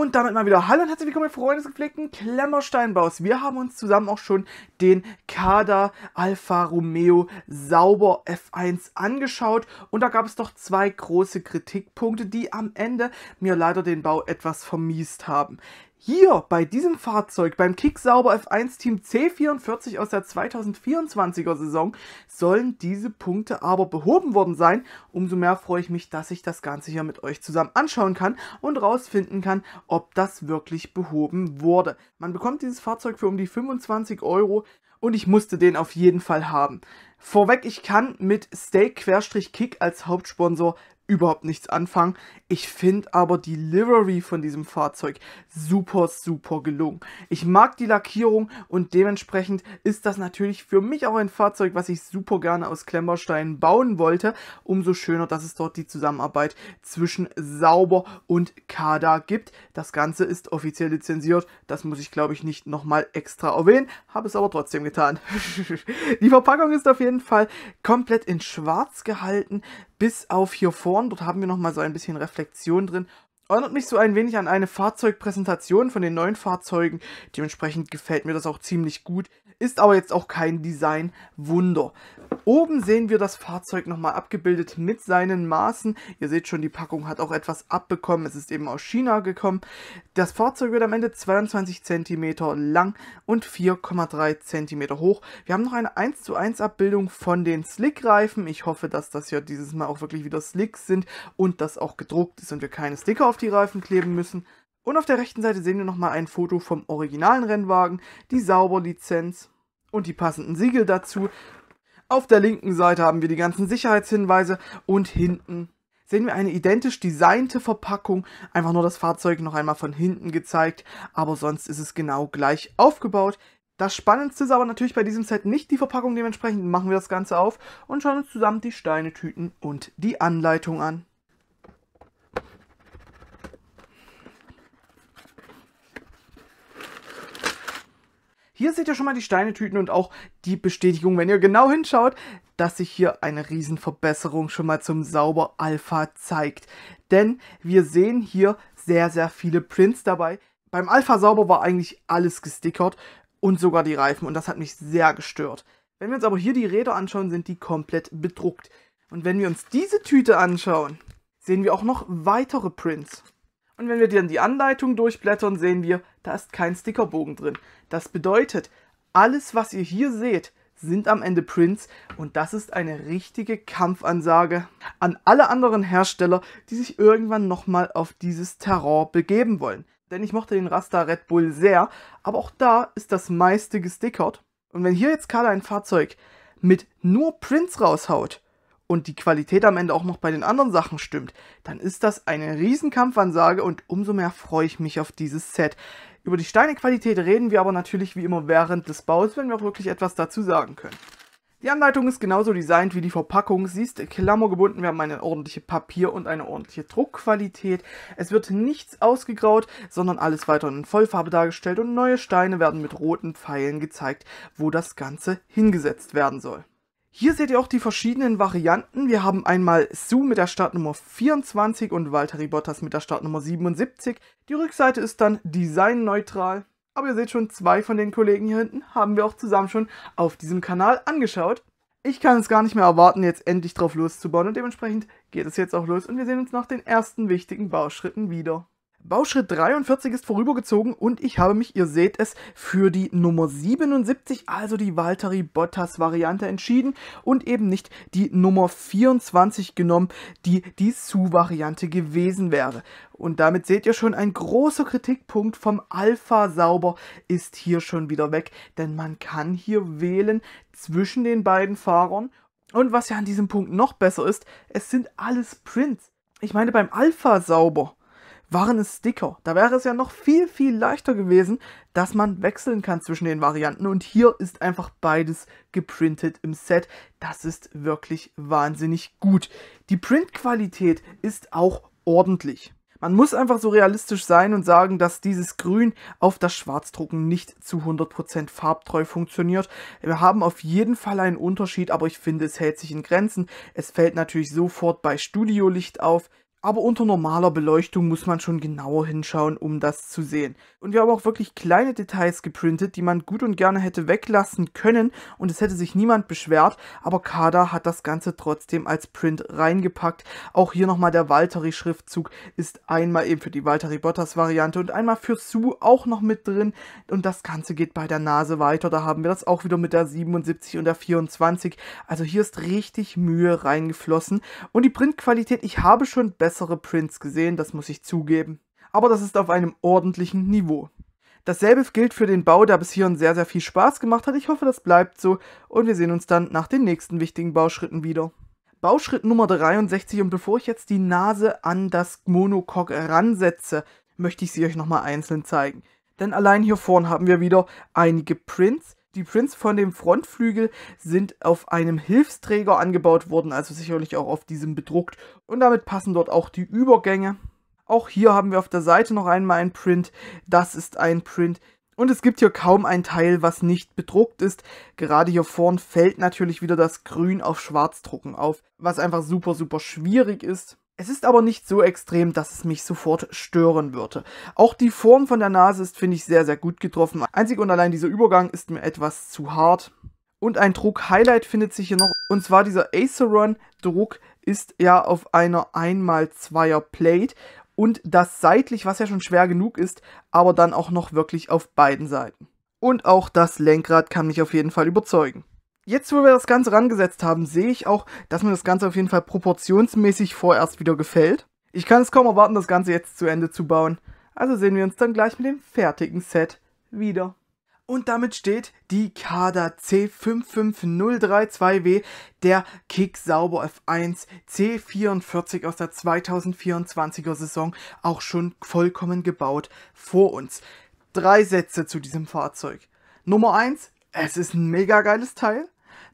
Und damit mal wieder Hallo und herzlich willkommen, Freunde des gepflegten Klemmersteinbaus. Wir haben uns zusammen auch schon den Kader Alfa Romeo Sauber F1 angeschaut. Und da gab es doch zwei große Kritikpunkte, die am Ende mir leider den Bau etwas vermiest haben. Hier bei diesem Fahrzeug, beim Kicksauber F1 Team C44 aus der 2024er Saison, sollen diese Punkte aber behoben worden sein. Umso mehr freue ich mich, dass ich das Ganze hier mit euch zusammen anschauen kann und rausfinden kann, ob das wirklich behoben wurde. Man bekommt dieses Fahrzeug für um die 25 Euro und ich musste den auf jeden Fall haben. Vorweg, ich kann mit Steak-Kick als Hauptsponsor überhaupt nichts anfangen. Ich finde aber die Livery von diesem Fahrzeug super, super gelungen. Ich mag die Lackierung und dementsprechend ist das natürlich für mich auch ein Fahrzeug, was ich super gerne aus Klemmersteinen bauen wollte. Umso schöner, dass es dort die Zusammenarbeit zwischen Sauber und Kada gibt. Das Ganze ist offiziell lizenziert. Das muss ich, glaube ich, nicht nochmal extra erwähnen. Habe es aber trotzdem getan. die Verpackung ist auf jeden Fall komplett in schwarz gehalten bis auf hier vorn. Dort haben wir nochmal so ein bisschen Reflexion drin. Erinnert mich so ein wenig an eine Fahrzeugpräsentation von den neuen Fahrzeugen. Dementsprechend gefällt mir das auch ziemlich gut. Ist aber jetzt auch kein Design-Wunder. Oben sehen wir das Fahrzeug nochmal abgebildet mit seinen Maßen. Ihr seht schon, die Packung hat auch etwas abbekommen. Es ist eben aus China gekommen. Das Fahrzeug wird am Ende 22 cm lang und 4,3 cm hoch. Wir haben noch eine 1 zu 1 Abbildung von den Slick-Reifen. Ich hoffe, dass das ja dieses Mal auch wirklich wieder Slicks sind und das auch gedruckt ist und wir keine Sticker auf die Reifen kleben müssen. Und auf der rechten Seite sehen wir nochmal ein Foto vom originalen Rennwagen, die Sauber-Lizenz und die passenden Siegel dazu. Auf der linken Seite haben wir die ganzen Sicherheitshinweise und hinten sehen wir eine identisch designte Verpackung, einfach nur das Fahrzeug noch einmal von hinten gezeigt, aber sonst ist es genau gleich aufgebaut. Das Spannendste ist aber natürlich bei diesem Set nicht die Verpackung, dementsprechend machen wir das Ganze auf und schauen uns zusammen die Steinetüten und die Anleitung an. Hier seht ihr schon mal die Steinetüten und auch die Bestätigung, wenn ihr genau hinschaut, dass sich hier eine Riesenverbesserung schon mal zum Sauber Alpha zeigt. Denn wir sehen hier sehr, sehr viele Prints dabei. Beim Alpha Sauber war eigentlich alles gestickert und sogar die Reifen und das hat mich sehr gestört. Wenn wir uns aber hier die Räder anschauen, sind die komplett bedruckt. Und wenn wir uns diese Tüte anschauen, sehen wir auch noch weitere Prints. Und wenn wir dann die Anleitung durchblättern, sehen wir, da ist kein Stickerbogen drin. Das bedeutet, alles, was ihr hier seht, sind am Ende Prints und das ist eine richtige Kampfansage an alle anderen Hersteller, die sich irgendwann nochmal auf dieses Terrain begeben wollen. Denn ich mochte den Rasta Red Bull sehr, aber auch da ist das meiste gestickert. Und wenn hier jetzt gerade ein Fahrzeug mit nur Prints raushaut, und die Qualität am Ende auch noch bei den anderen Sachen stimmt, dann ist das eine Riesenkampfansage und umso mehr freue ich mich auf dieses Set. Über die Steinequalität reden wir aber natürlich wie immer während des Baus, wenn wir auch wirklich etwas dazu sagen können. Die Anleitung ist genauso designt wie die Verpackung. Sie ist klammergebunden. Wir haben eine ordentliche Papier- und eine ordentliche Druckqualität. Es wird nichts ausgegraut, sondern alles weiter in Vollfarbe dargestellt und neue Steine werden mit roten Pfeilen gezeigt, wo das Ganze hingesetzt werden soll. Hier seht ihr auch die verschiedenen Varianten. Wir haben einmal Sue mit der Startnummer 24 und Walter Bottas mit der Startnummer 77. Die Rückseite ist dann designneutral. Aber ihr seht schon, zwei von den Kollegen hier hinten haben wir auch zusammen schon auf diesem Kanal angeschaut. Ich kann es gar nicht mehr erwarten, jetzt endlich drauf loszubauen und dementsprechend geht es jetzt auch los und wir sehen uns nach den ersten wichtigen Bauschritten wieder. Bauschritt 43 ist vorübergezogen und ich habe mich, ihr seht es, für die Nummer 77, also die Valtteri Bottas Variante entschieden und eben nicht die Nummer 24 genommen, die die Su-Variante gewesen wäre. Und damit seht ihr schon, ein großer Kritikpunkt vom Alpha Sauber ist hier schon wieder weg, denn man kann hier wählen zwischen den beiden Fahrern und was ja an diesem Punkt noch besser ist, es sind alles Prints. Ich meine, beim Alpha Sauber waren es Sticker. Da wäre es ja noch viel, viel leichter gewesen, dass man wechseln kann zwischen den Varianten. Und hier ist einfach beides geprintet im Set. Das ist wirklich wahnsinnig gut. Die Printqualität ist auch ordentlich. Man muss einfach so realistisch sein und sagen, dass dieses Grün auf das Schwarzdrucken nicht zu 100% farbtreu funktioniert. Wir haben auf jeden Fall einen Unterschied, aber ich finde, es hält sich in Grenzen. Es fällt natürlich sofort bei Studiolicht auf. Aber unter normaler Beleuchtung muss man schon genauer hinschauen, um das zu sehen. Und wir haben auch wirklich kleine Details geprintet, die man gut und gerne hätte weglassen können und es hätte sich niemand beschwert, aber Kada hat das Ganze trotzdem als Print reingepackt. Auch hier nochmal der valtteri schriftzug ist einmal eben für die Valtteri Bottas-Variante und einmal für Sue auch noch mit drin. Und das Ganze geht bei der Nase weiter. Da haben wir das auch wieder mit der 77 und der 24. Also hier ist richtig Mühe reingeflossen. Und die Printqualität, ich habe schon besser bessere Prints gesehen, das muss ich zugeben. Aber das ist auf einem ordentlichen Niveau. Dasselbe gilt für den Bau, der bis hierhin sehr, sehr viel Spaß gemacht hat. Ich hoffe, das bleibt so und wir sehen uns dann nach den nächsten wichtigen Bauschritten wieder. Bauschritt Nummer 63 und bevor ich jetzt die Nase an das Monocoque ransetze, möchte ich sie euch nochmal einzeln zeigen. Denn allein hier vorn haben wir wieder einige Prints, die Prints von dem Frontflügel sind auf einem Hilfsträger angebaut worden, also sicherlich auch auf diesem bedruckt. Und damit passen dort auch die Übergänge. Auch hier haben wir auf der Seite noch einmal ein Print. Das ist ein Print. Und es gibt hier kaum ein Teil, was nicht bedruckt ist. Gerade hier vorn fällt natürlich wieder das Grün auf Schwarzdrucken auf, was einfach super, super schwierig ist. Es ist aber nicht so extrem, dass es mich sofort stören würde. Auch die Form von der Nase ist, finde ich, sehr, sehr gut getroffen. Einzig und allein dieser Übergang ist mir etwas zu hart. Und ein Druck-Highlight findet sich hier noch. Und zwar dieser Aceron-Druck ist ja auf einer 1x2er Plate. Und das seitlich, was ja schon schwer genug ist, aber dann auch noch wirklich auf beiden Seiten. Und auch das Lenkrad kann mich auf jeden Fall überzeugen. Jetzt, wo wir das Ganze rangesetzt haben, sehe ich auch, dass mir das Ganze auf jeden Fall proportionsmäßig vorerst wieder gefällt. Ich kann es kaum erwarten, das Ganze jetzt zu Ende zu bauen. Also sehen wir uns dann gleich mit dem fertigen Set wieder. Und damit steht die Kada C55032W, der Kick sauber F1 C44 aus der 2024er Saison auch schon vollkommen gebaut vor uns. Drei Sätze zu diesem Fahrzeug. Nummer 1, es ist ein mega geiles Teil.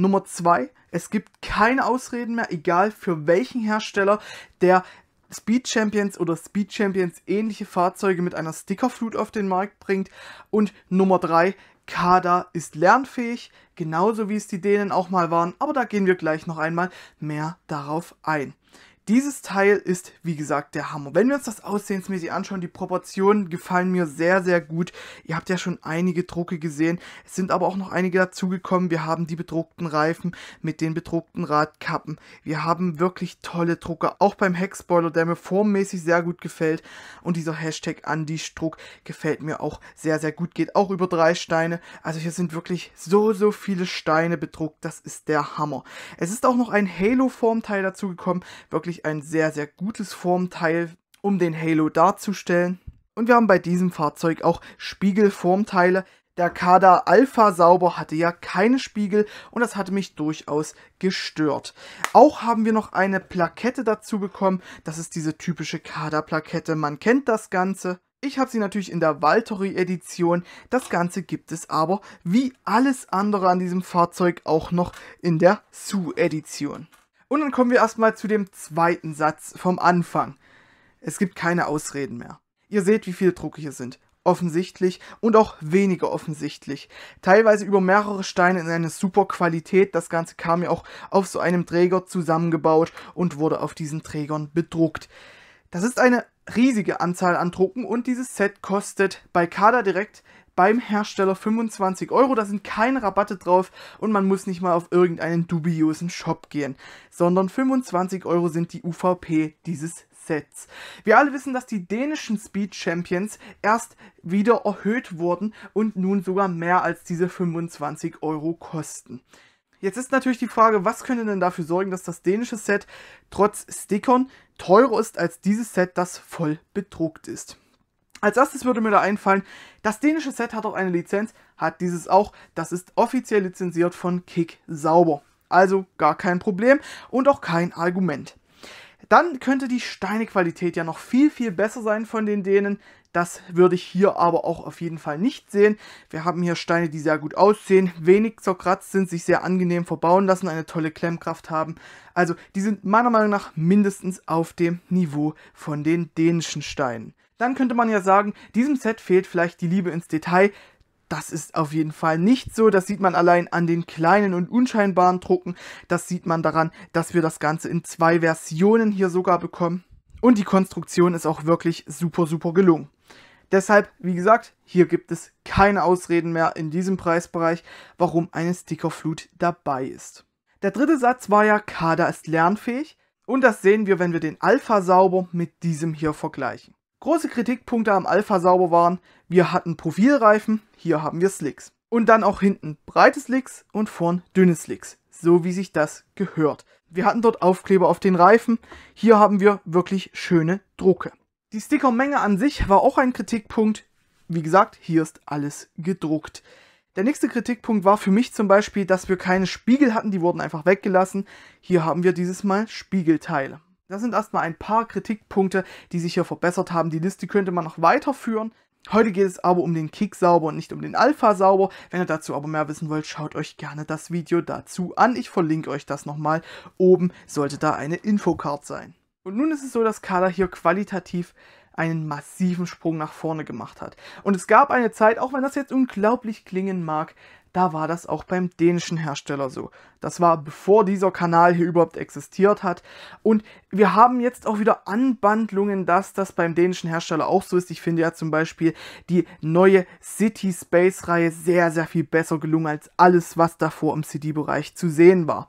Nummer zwei, es gibt keine Ausreden mehr, egal für welchen Hersteller, der Speed Champions oder Speed Champions ähnliche Fahrzeuge mit einer Stickerflut auf den Markt bringt. Und Nummer drei, Kada ist lernfähig, genauso wie es die Dänen auch mal waren, aber da gehen wir gleich noch einmal mehr darauf ein. Dieses Teil ist, wie gesagt, der Hammer. Wenn wir uns das aussehensmäßig anschauen, die Proportionen gefallen mir sehr, sehr gut. Ihr habt ja schon einige Drucke gesehen. Es sind aber auch noch einige dazugekommen. Wir haben die bedruckten Reifen mit den bedruckten Radkappen. Wir haben wirklich tolle Drucke, auch beim Heckspoiler, der mir formmäßig sehr gut gefällt. Und dieser Hashtag andi struck gefällt mir auch sehr, sehr gut. Geht auch über drei Steine. Also hier sind wirklich so, so viele Steine bedruckt. Das ist der Hammer. Es ist auch noch ein Halo-Formteil dazugekommen. Wirklich ein sehr, sehr gutes Formteil, um den Halo darzustellen. Und wir haben bei diesem Fahrzeug auch Spiegelformteile. Der Kader Alpha Sauber hatte ja keine Spiegel und das hatte mich durchaus gestört. Auch haben wir noch eine Plakette dazu bekommen. Das ist diese typische Kader-Plakette. Man kennt das Ganze. Ich habe sie natürlich in der Valtteri Edition. Das Ganze gibt es aber, wie alles andere an diesem Fahrzeug, auch noch in der Sue Edition. Und dann kommen wir erstmal zu dem zweiten Satz vom Anfang. Es gibt keine Ausreden mehr. Ihr seht, wie viele Drucke hier sind. Offensichtlich und auch weniger offensichtlich. Teilweise über mehrere Steine in einer super Qualität. Das Ganze kam ja auch auf so einem Träger zusammengebaut und wurde auf diesen Trägern bedruckt. Das ist eine riesige Anzahl an Drucken und dieses Set kostet bei Kader direkt beim Hersteller 25 Euro. Da sind keine Rabatte drauf und man muss nicht mal auf irgendeinen dubiosen Shop gehen, sondern 25 Euro sind die UVP dieses Sets. Wir alle wissen, dass die dänischen Speed Champions erst wieder erhöht wurden und nun sogar mehr als diese 25 Euro kosten. Jetzt ist natürlich die Frage, was könnte denn dafür sorgen, dass das dänische Set trotz Stickern teurer ist als dieses Set, das voll bedruckt ist. Als erstes würde mir da einfallen, das dänische Set hat auch eine Lizenz, hat dieses auch. Das ist offiziell lizenziert von Kick Sauber. Also gar kein Problem und auch kein Argument. Dann könnte die Steinequalität ja noch viel, viel besser sein von den Dänen. Das würde ich hier aber auch auf jeden Fall nicht sehen. Wir haben hier Steine, die sehr gut aussehen, wenig zerkratzt sind, sich sehr angenehm verbauen lassen, eine tolle Klemmkraft haben. Also die sind meiner Meinung nach mindestens auf dem Niveau von den dänischen Steinen dann könnte man ja sagen, diesem Set fehlt vielleicht die Liebe ins Detail. Das ist auf jeden Fall nicht so. Das sieht man allein an den kleinen und unscheinbaren Drucken. Das sieht man daran, dass wir das Ganze in zwei Versionen hier sogar bekommen. Und die Konstruktion ist auch wirklich super, super gelungen. Deshalb, wie gesagt, hier gibt es keine Ausreden mehr in diesem Preisbereich, warum eine Stickerflut dabei ist. Der dritte Satz war ja, Kader ist lernfähig und das sehen wir, wenn wir den Alpha Sauber mit diesem hier vergleichen. Große Kritikpunkte am Alpha Sauber waren, wir hatten Profilreifen, hier haben wir Slicks. Und dann auch hinten breite Slicks und vorn dünne Slicks, so wie sich das gehört. Wir hatten dort Aufkleber auf den Reifen, hier haben wir wirklich schöne Drucke. Die Stickermenge an sich war auch ein Kritikpunkt. Wie gesagt, hier ist alles gedruckt. Der nächste Kritikpunkt war für mich zum Beispiel, dass wir keine Spiegel hatten, die wurden einfach weggelassen. Hier haben wir dieses Mal Spiegelteile. Das sind erstmal ein paar Kritikpunkte, die sich hier verbessert haben. Die Liste könnte man noch weiterführen. Heute geht es aber um den Kick-Sauber und nicht um den Alpha-Sauber. Wenn ihr dazu aber mehr wissen wollt, schaut euch gerne das Video dazu an. Ich verlinke euch das nochmal. Oben sollte da eine Infocard sein. Und nun ist es so, dass Kala hier qualitativ einen massiven Sprung nach vorne gemacht hat. Und es gab eine Zeit, auch wenn das jetzt unglaublich klingen mag, da war das auch beim dänischen Hersteller so. Das war bevor dieser Kanal hier überhaupt existiert hat. Und wir haben jetzt auch wieder Anbandlungen, dass das beim dänischen Hersteller auch so ist. Ich finde ja zum Beispiel die neue City Space Reihe sehr, sehr viel besser gelungen als alles, was davor im CD-Bereich zu sehen war.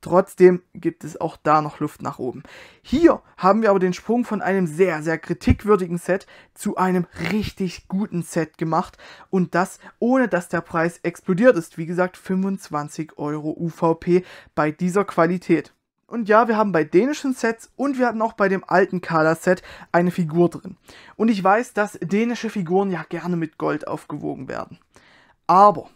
Trotzdem gibt es auch da noch Luft nach oben. Hier haben wir aber den Sprung von einem sehr, sehr kritikwürdigen Set zu einem richtig guten Set gemacht. Und das ohne, dass der Preis explodiert ist. Wie gesagt, 25 Euro UVP bei dieser Qualität. Und ja, wir haben bei dänischen Sets und wir hatten auch bei dem alten Kala-Set eine Figur drin. Und ich weiß, dass dänische Figuren ja gerne mit Gold aufgewogen werden. Aber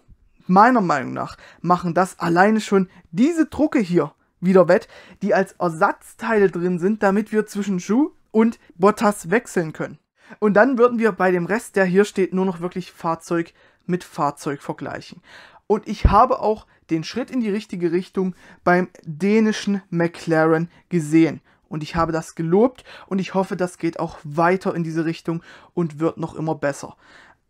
meiner Meinung nach machen das alleine schon diese Drucke hier wieder wett, die als Ersatzteile drin sind, damit wir zwischen Schuh und Bottas wechseln können. Und dann würden wir bei dem Rest, der hier steht, nur noch wirklich Fahrzeug mit Fahrzeug vergleichen. Und ich habe auch den Schritt in die richtige Richtung beim dänischen McLaren gesehen. Und ich habe das gelobt und ich hoffe, das geht auch weiter in diese Richtung und wird noch immer besser.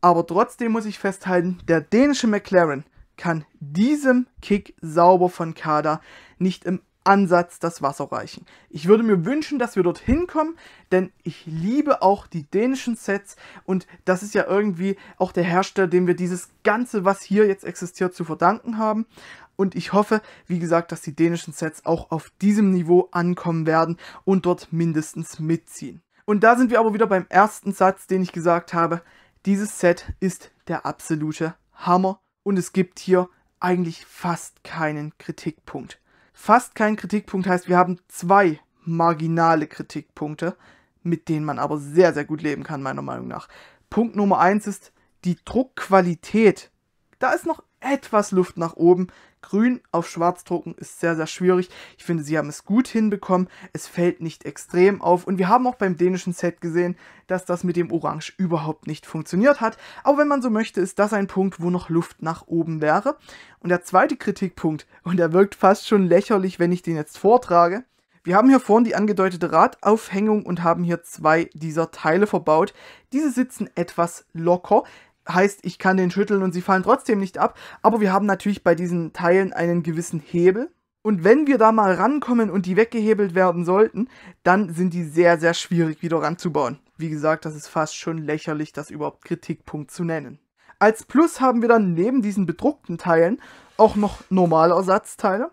Aber trotzdem muss ich festhalten, der dänische McLaren kann diesem Kick sauber von Kader nicht im Ansatz das Wasser reichen. Ich würde mir wünschen, dass wir dorthin kommen, denn ich liebe auch die dänischen Sets und das ist ja irgendwie auch der Hersteller, dem wir dieses Ganze, was hier jetzt existiert, zu verdanken haben. Und ich hoffe, wie gesagt, dass die dänischen Sets auch auf diesem Niveau ankommen werden und dort mindestens mitziehen. Und da sind wir aber wieder beim ersten Satz, den ich gesagt habe. Dieses Set ist der absolute Hammer und es gibt hier eigentlich fast keinen Kritikpunkt. Fast kein Kritikpunkt heißt, wir haben zwei marginale Kritikpunkte, mit denen man aber sehr, sehr gut leben kann, meiner Meinung nach. Punkt Nummer eins ist die Druckqualität. Da ist noch etwas Luft nach oben. Grün auf schwarz drucken ist sehr, sehr schwierig. Ich finde, sie haben es gut hinbekommen. Es fällt nicht extrem auf. Und wir haben auch beim dänischen Set gesehen, dass das mit dem Orange überhaupt nicht funktioniert hat. Aber wenn man so möchte, ist das ein Punkt, wo noch Luft nach oben wäre. Und der zweite Kritikpunkt, und der wirkt fast schon lächerlich, wenn ich den jetzt vortrage, wir haben hier vorne die angedeutete Radaufhängung und haben hier zwei dieser Teile verbaut. Diese sitzen etwas locker heißt, ich kann den schütteln und sie fallen trotzdem nicht ab. Aber wir haben natürlich bei diesen Teilen einen gewissen Hebel. Und wenn wir da mal rankommen und die weggehebelt werden sollten, dann sind die sehr, sehr schwierig wieder ranzubauen. Wie gesagt, das ist fast schon lächerlich, das überhaupt Kritikpunkt zu nennen. Als Plus haben wir dann neben diesen bedruckten Teilen auch noch normale Ersatzteile.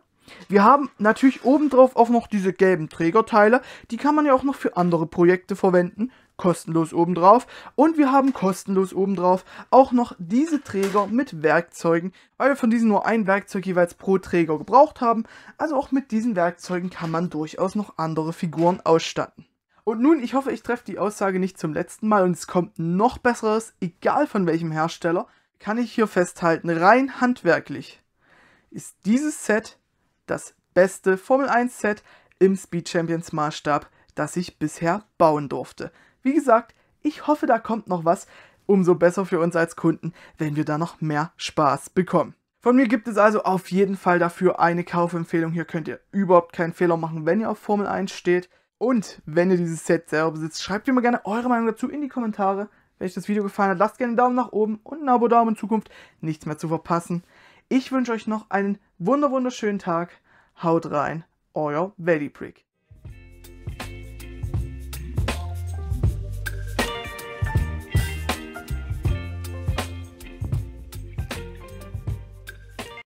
Wir haben natürlich obendrauf auch noch diese gelben Trägerteile, die kann man ja auch noch für andere Projekte verwenden, kostenlos obendrauf. Und wir haben kostenlos obendrauf auch noch diese Träger mit Werkzeugen, weil wir von diesen nur ein Werkzeug jeweils pro Träger gebraucht haben. Also auch mit diesen Werkzeugen kann man durchaus noch andere Figuren ausstatten. Und nun, ich hoffe, ich treffe die Aussage nicht zum letzten Mal und es kommt noch besseres, egal von welchem Hersteller, kann ich hier festhalten, rein handwerklich ist dieses Set das beste Formel 1 Set im Speed Champions Maßstab, das ich bisher bauen durfte. Wie gesagt, ich hoffe, da kommt noch was. Umso besser für uns als Kunden, wenn wir da noch mehr Spaß bekommen. Von mir gibt es also auf jeden Fall dafür eine Kaufempfehlung. Hier könnt ihr überhaupt keinen Fehler machen, wenn ihr auf Formel 1 steht. Und wenn ihr dieses Set selber besitzt, schreibt mir mal gerne eure Meinung dazu in die Kommentare. Wenn euch das Video gefallen hat, lasst gerne einen Daumen nach oben und ein Abo da, um in Zukunft nichts mehr zu verpassen. Ich wünsche euch noch einen wunderschönen Tag. Haut rein, euer Valley